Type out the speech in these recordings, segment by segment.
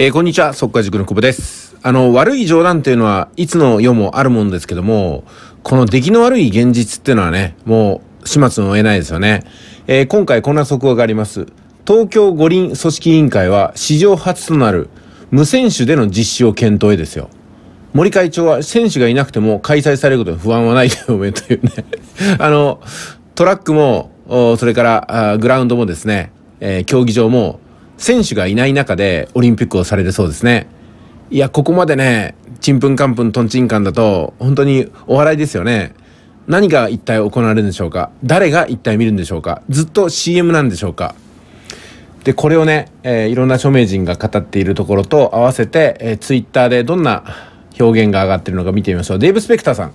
えー、こんにちは、速稼塾の久保です。あの、悪い冗談っていうのは、いつの世もあるもんですけども、この出来の悪い現実っていうのはね、もう、始末の得ないですよね。えー、今回こんな速報があります。東京五輪組織委員会は、史上初となる、無選手での実施を検討へですよ。森会長は、選手がいなくても開催されることに不安はないというね、あの、トラックも、それから、グラウンドもですね、えー、競技場も、選手がいない中でオリンピックをされるそうですね。いや、ここまでね、ちんぷんかんぷんとんちんかんだと、本当にお笑いですよね。何が一体行われるんでしょうか誰が一体見るんでしょうかずっと CM なんでしょうかで、これをね、えー、いろんな著名人が語っているところと合わせて、えー、ツイッターでどんな表現が上がっているのか見てみましょう。デーブ・スペクターさん。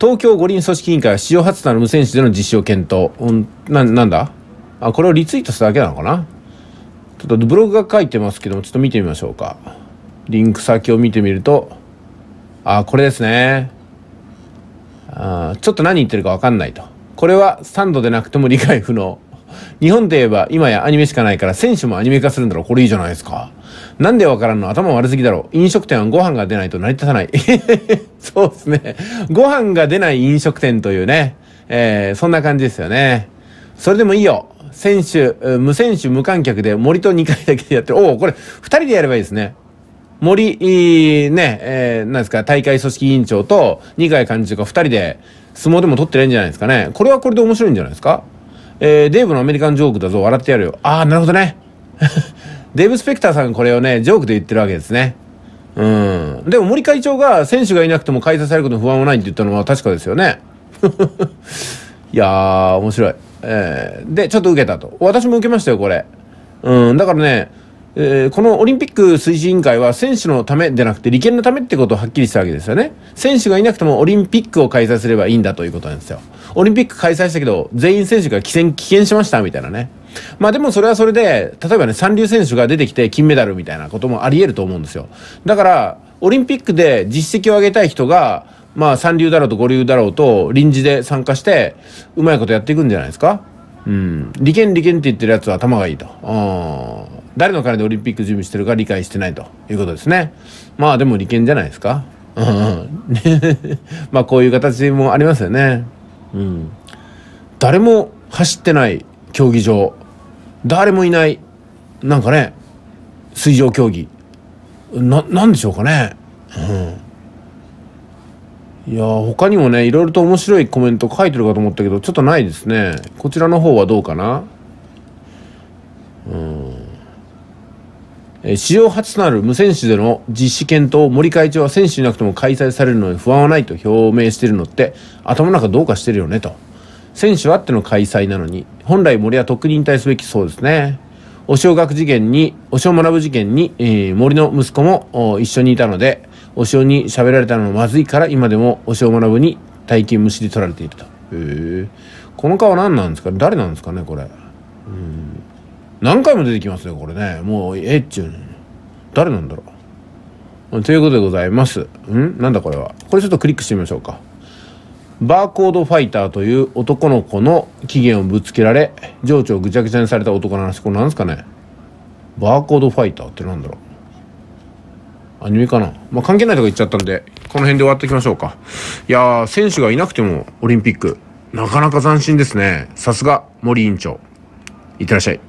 東京五輪組織委員会は史上初となる無選手での実施を検討。ん、な、なんだあ、これをリツイートしただけなのかなちょっとブログが書いてますけども、ちょっと見てみましょうか。リンク先を見てみると、あ、これですね。あちょっと何言ってるかわかんないと。これはサンドでなくても理解不能。日本で言えば今やアニメしかないから選手もアニメ化するんだろう。これいいじゃないですか。なんでわからんの頭悪すぎだろ飲食店はご飯が出ないと成り立たない。そうですね。ご飯が出ない飲食店というね。えー、そんな感じですよね。それでもいいよ。選手、無選手、無観客で森と2回だけでやってる。おお、これ2人でやればいいですね。森、ね、えー、なんですか、大会組織委員長と二階幹事長が2人で相撲でも取ってないんじゃないですかね。これはこれで面白いんじゃないですか。えー、デーブのアメリカンジョークだぞ、笑ってやるよ。あー、なるほどね。デーブ・スペクターさんこれをね、ジョークで言ってるわけですね。うん。でも森会長が選手がいなくても開催されることの不安はないって言ったのは確かですよね。いやー、面白い。えー、で、ちょっと受けたと。私も受けましたよ、これ。うん、だからね、えー、このオリンピック推進委員会は選手のためでなくて利権のためってことをはっきりしたわけですよね。選手がいなくてもオリンピックを開催すればいいんだということなんですよ。オリンピック開催したけど、全員選手が棄権、棄権しましたみたいなね。まあでもそれはそれで、例えばね、三流選手が出てきて金メダルみたいなこともあり得ると思うんですよ。だから、オリンピックで実績を上げたい人が、まあ三流だろうと五流だろうと臨時で参加して、うまいことやっていくんじゃないですかうん。利権利権って言ってるやつは頭がいいと。誰の金でオリンピック準備してるか理解してないということですね。まあでも利権じゃないですか。うん、まあこういう形もありますよね。うん。誰も走ってない競技場。誰もいない。なんかね、水上競技。な、なんでしょうかね。うん。いや他にもねいろいろと面白いコメント書いてるかと思ったけどちょっとないですねこちらの方はどうかなうんえ史上初となる無選手での実施検討森会長は選手いなくても開催されるのに不安はないと表明してるのって頭の中どうかしてるよねと選手はっての開催なのに本来森はとっくに引退すべきそうですねお正学事件にお正学ぶ事件に、えー、森の息子も一緒にいたのでお塩に喋られたのまずいから今でもお塩学ぶに大金虫で取られているとへえこの顔何なんですか誰なんですかねこれうん何回も出てきますよこれねもうえっちゅう誰なんだろうということでございますんなんだこれはこれちょっとクリックしてみましょうかバーコードファイターという男の子の起源をぶつけられ情緒をぐちゃぐちゃにされた男の話これなんですかねバーコードファイターってなんだろうアニメかなまあ、関係ないとこ行っちゃったんで、この辺で終わっておきましょうか。いやー、選手がいなくてもオリンピック、なかなか斬新ですね。さすが、森委員長。いってらっしゃい。